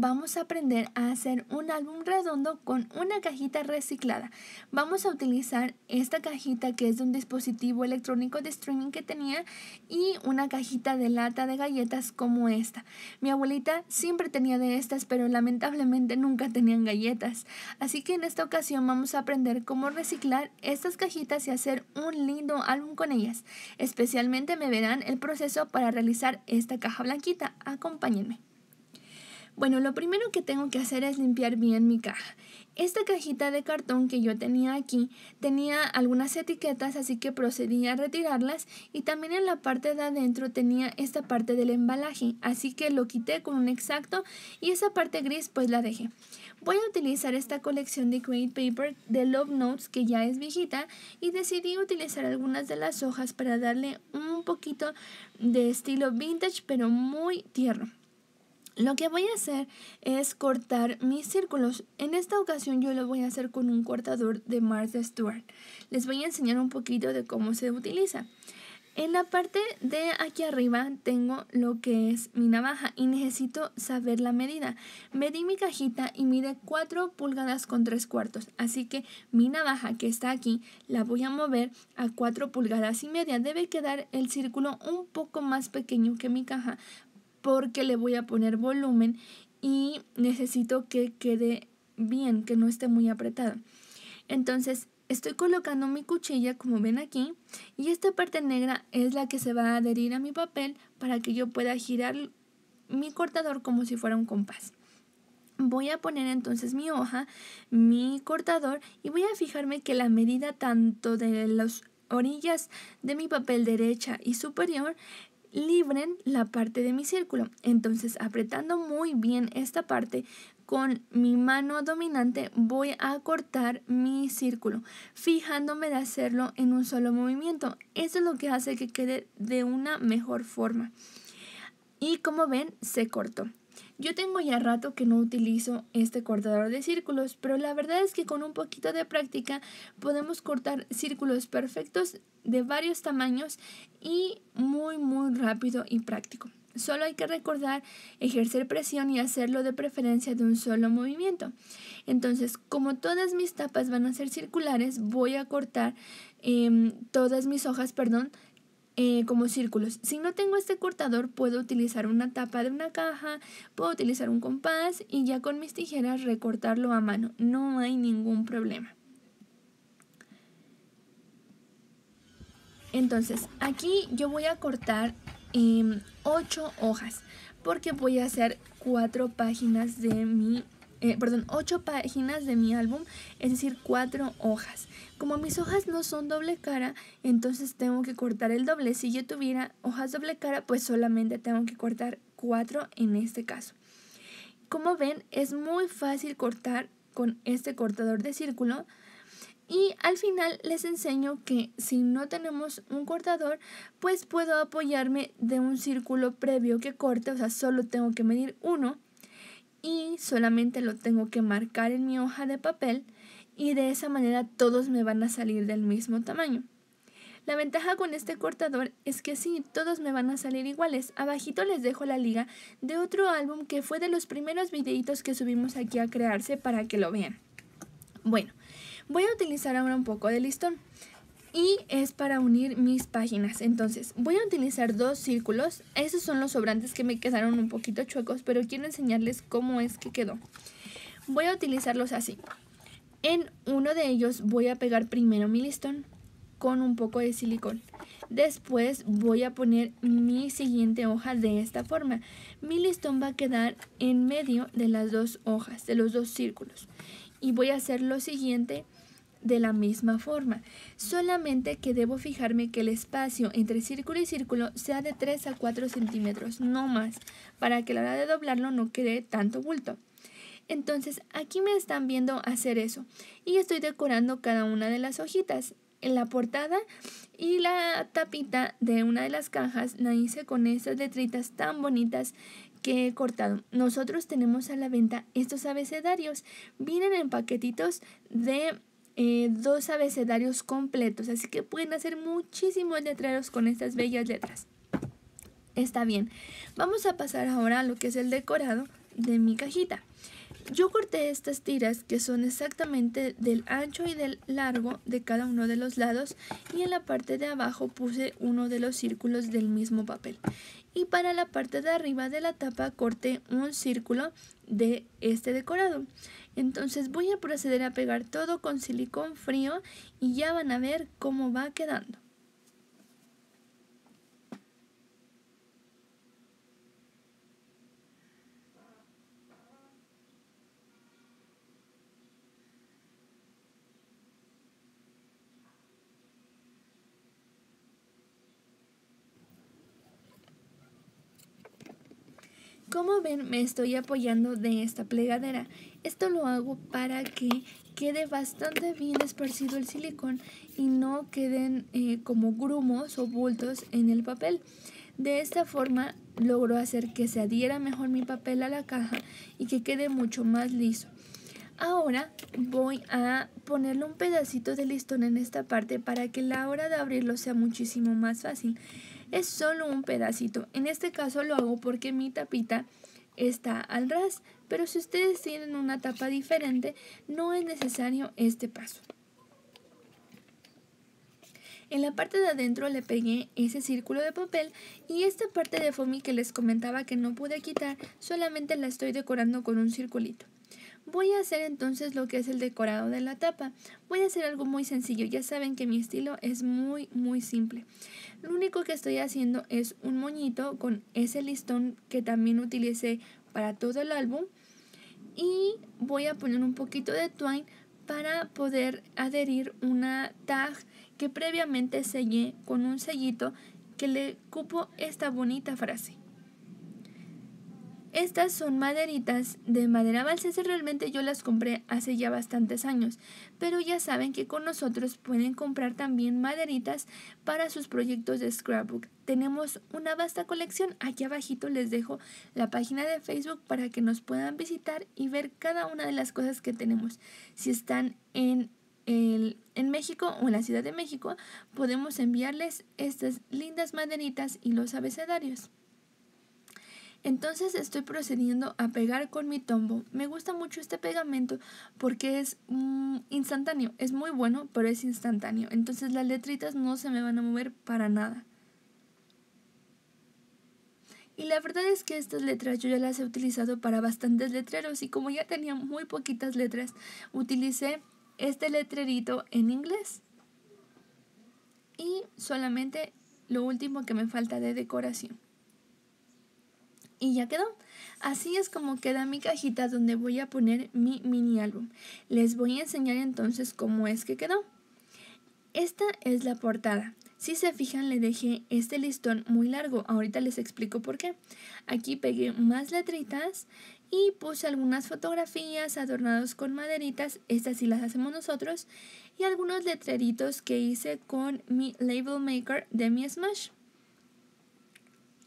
vamos a aprender a hacer un álbum redondo con una cajita reciclada. Vamos a utilizar esta cajita que es de un dispositivo electrónico de streaming que tenía y una cajita de lata de galletas como esta. Mi abuelita siempre tenía de estas, pero lamentablemente nunca tenían galletas. Así que en esta ocasión vamos a aprender cómo reciclar estas cajitas y hacer un lindo álbum con ellas. Especialmente me verán el proceso para realizar esta caja blanquita. Acompáñenme. Bueno, lo primero que tengo que hacer es limpiar bien mi caja. Esta cajita de cartón que yo tenía aquí tenía algunas etiquetas, así que procedí a retirarlas y también en la parte de adentro tenía esta parte del embalaje, así que lo quité con un exacto y esa parte gris pues la dejé. Voy a utilizar esta colección de Create Paper de Love Notes que ya es viejita y decidí utilizar algunas de las hojas para darle un poquito de estilo vintage pero muy tierno. Lo que voy a hacer es cortar mis círculos. En esta ocasión yo lo voy a hacer con un cortador de Martha Stewart. Les voy a enseñar un poquito de cómo se utiliza. En la parte de aquí arriba tengo lo que es mi navaja y necesito saber la medida. Medí mi cajita y mide 4 pulgadas con 3 cuartos. Así que mi navaja que está aquí la voy a mover a 4 pulgadas y media. Debe quedar el círculo un poco más pequeño que mi caja porque le voy a poner volumen y necesito que quede bien, que no esté muy apretado. Entonces estoy colocando mi cuchilla como ven aquí y esta parte negra es la que se va a adherir a mi papel para que yo pueda girar mi cortador como si fuera un compás. Voy a poner entonces mi hoja, mi cortador y voy a fijarme que la medida tanto de las orillas de mi papel derecha y superior libren la parte de mi círculo. Entonces apretando muy bien esta parte con mi mano dominante voy a cortar mi círculo, fijándome de hacerlo en un solo movimiento. Eso es lo que hace que quede de una mejor forma. Y como ven, se cortó. Yo tengo ya rato que no utilizo este cortador de círculos, pero la verdad es que con un poquito de práctica podemos cortar círculos perfectos de varios tamaños y muy muy rápido y práctico. Solo hay que recordar ejercer presión y hacerlo de preferencia de un solo movimiento. Entonces, como todas mis tapas van a ser circulares, voy a cortar em, todas mis hojas, perdón, eh, como círculos. Si no tengo este cortador, puedo utilizar una tapa de una caja, puedo utilizar un compás y ya con mis tijeras recortarlo a mano. No hay ningún problema. Entonces, aquí yo voy a cortar 8 em, hojas porque voy a hacer 4 páginas de mi eh, perdón, 8 páginas de mi álbum, es decir, 4 hojas. Como mis hojas no son doble cara, entonces tengo que cortar el doble. Si yo tuviera hojas doble cara, pues solamente tengo que cortar 4 en este caso. Como ven, es muy fácil cortar con este cortador de círculo. Y al final les enseño que si no tenemos un cortador, pues puedo apoyarme de un círculo previo que corte, o sea, solo tengo que medir uno y solamente lo tengo que marcar en mi hoja de papel y de esa manera todos me van a salir del mismo tamaño. La ventaja con este cortador es que sí, todos me van a salir iguales. Abajito les dejo la liga de otro álbum que fue de los primeros videitos que subimos aquí a crearse para que lo vean. Bueno, voy a utilizar ahora un poco de listón y es para unir mis páginas. Entonces voy a utilizar dos círculos. Esos son los sobrantes que me quedaron un poquito chuecos, pero quiero enseñarles cómo es que quedó. Voy a utilizarlos así. En uno de ellos voy a pegar primero mi listón con un poco de silicón. Después voy a poner mi siguiente hoja de esta forma. Mi listón va a quedar en medio de las dos hojas, de los dos círculos. Y voy a hacer lo siguiente de la misma forma, solamente que debo fijarme que el espacio entre círculo y círculo sea de 3 a 4 centímetros, no más, para que a la hora de doblarlo no quede tanto bulto. Entonces aquí me están viendo hacer eso y estoy decorando cada una de las hojitas. En la portada y la tapita de una de las cajas la hice con estas letritas tan bonitas que he cortado. Nosotros tenemos a la venta estos abecedarios. Vienen en paquetitos de eh, dos abecedarios completos, así que pueden hacer muchísimos letreros con estas bellas letras. Está bien, vamos a pasar ahora a lo que es el decorado de mi cajita. Yo corté estas tiras que son exactamente del ancho y del largo de cada uno de los lados y en la parte de abajo puse uno de los círculos del mismo papel. Y para la parte de arriba de la tapa corté un círculo de este decorado. Entonces voy a proceder a pegar todo con silicón frío y ya van a ver cómo va quedando. Como ven, me estoy apoyando de esta plegadera. Esto lo hago para que quede bastante bien esparcido el silicón y no queden eh, como grumos o bultos en el papel. De esta forma logro hacer que se adhiera mejor mi papel a la caja y que quede mucho más liso. Ahora voy a ponerle un pedacito de listón en esta parte para que la hora de abrirlo sea muchísimo más fácil es solo un pedacito. En este caso lo hago porque mi tapita está al ras, pero si ustedes tienen una tapa diferente, no es necesario este paso. En la parte de adentro le pegué ese círculo de papel y esta parte de foamy que les comentaba que no pude quitar, solamente la estoy decorando con un circulito. Voy a hacer entonces lo que es el decorado de la tapa. Voy a hacer algo muy sencillo. Ya saben que mi estilo es muy, muy simple. Lo único que estoy haciendo es un moñito con ese listón que también utilicé para todo el álbum. Y voy a poner un poquito de twine para poder adherir una tag que previamente sellé con un sellito que le cupo esta bonita frase. Estas son maderitas de madera balsesa, realmente yo las compré hace ya bastantes años, pero ya saben que con nosotros pueden comprar también maderitas para sus proyectos de scrapbook. Tenemos una vasta colección, aquí abajito les dejo la página de Facebook para que nos puedan visitar y ver cada una de las cosas que tenemos. Si están en en México o en la Ciudad de México, podemos enviarles estas lindas maderitas y los abecedarios. Entonces estoy procediendo a pegar con mi tombo. Me gusta mucho este pegamento porque es mm, instantáneo. Es muy bueno, pero es instantáneo. Entonces las letritas no se me van a mover para nada. Y la verdad es que estas letras yo ya las he utilizado para bastantes letreros y como ya tenía muy poquitas letras, utilicé este letrerito en inglés. Y solamente lo último que me falta de decoración y ya quedó. Así es como queda mi cajita donde voy a poner mi mini álbum. Les voy a enseñar entonces cómo es que quedó. Esta es la portada. Si se fijan le dejé este listón muy largo, ahorita les explico por qué. Aquí pegué más letritas y puse algunas fotografías adornados con maderitas, estas sí las hacemos nosotros, y algunos letreritos que hice con mi label maker de mi Smash.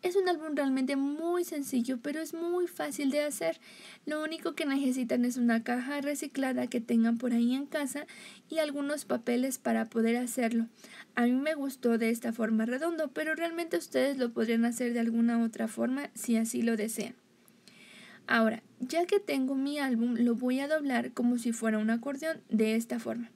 Es un álbum realmente muy sencillo, pero es muy fácil de hacer. Lo único que necesitan es una caja reciclada que tengan por ahí en casa y algunos papeles para poder hacerlo. A mí me gustó de esta forma redondo, pero realmente ustedes lo podrían hacer de alguna otra forma si así lo desean. Ahora, ya que tengo mi álbum, lo voy a doblar como si fuera un acordeón de esta forma.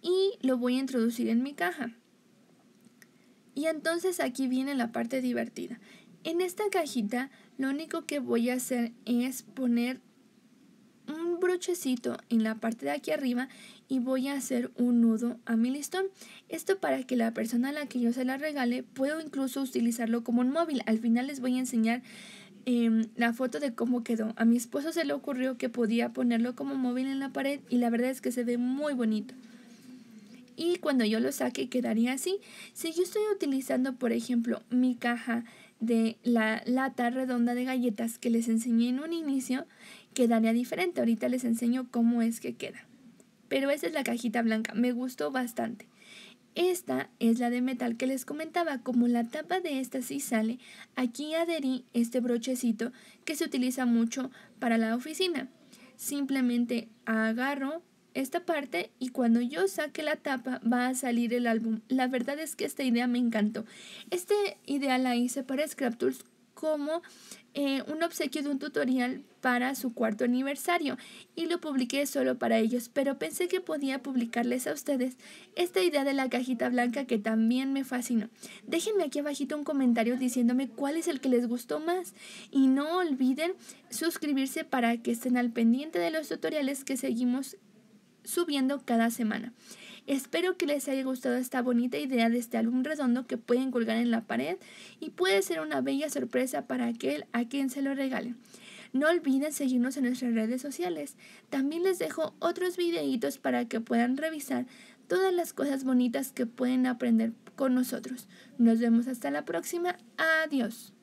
Y lo voy a introducir en mi caja. Y entonces aquí viene la parte divertida. En esta cajita lo único que voy a hacer es poner un brochecito en la parte de aquí arriba y voy a hacer un nudo a mi listón. Esto para que la persona a la que yo se la regale puedo incluso utilizarlo como un móvil. Al final les voy a enseñar em, la foto de cómo quedó. A mi esposo se le ocurrió que podía ponerlo como móvil en la pared y la verdad es que se ve muy bonito y cuando yo lo saque quedaría así. Si yo estoy utilizando, por ejemplo, mi caja de la lata redonda de galletas que les enseñé en un inicio, quedaría diferente. Ahorita les enseño cómo es que queda. Pero esa es la cajita blanca, me gustó bastante. Esta es la de metal que les comentaba, como la tapa de esta sí sale, aquí adherí este brochecito que se utiliza mucho para la oficina. Simplemente agarro, esta parte y cuando yo saque la tapa va a salir el álbum. La verdad es que esta idea me encantó. Esta idea la hice para Scrap Tools como eh, un obsequio de un tutorial para su cuarto aniversario y lo publiqué solo para ellos, pero pensé que podía publicarles a ustedes esta idea de la cajita blanca que también me fascinó. Déjenme aquí abajito un comentario diciéndome cuál es el que les gustó más y no olviden suscribirse para que estén al pendiente de los tutoriales que seguimos subiendo cada semana. Espero que les haya gustado esta bonita idea de este álbum redondo que pueden colgar en la pared y puede ser una bella sorpresa para aquel a quien se lo regalen. No olviden seguirnos en nuestras redes sociales. También les dejo otros videitos para que puedan revisar todas las cosas bonitas que pueden aprender con nosotros. Nos vemos hasta la próxima. Adiós.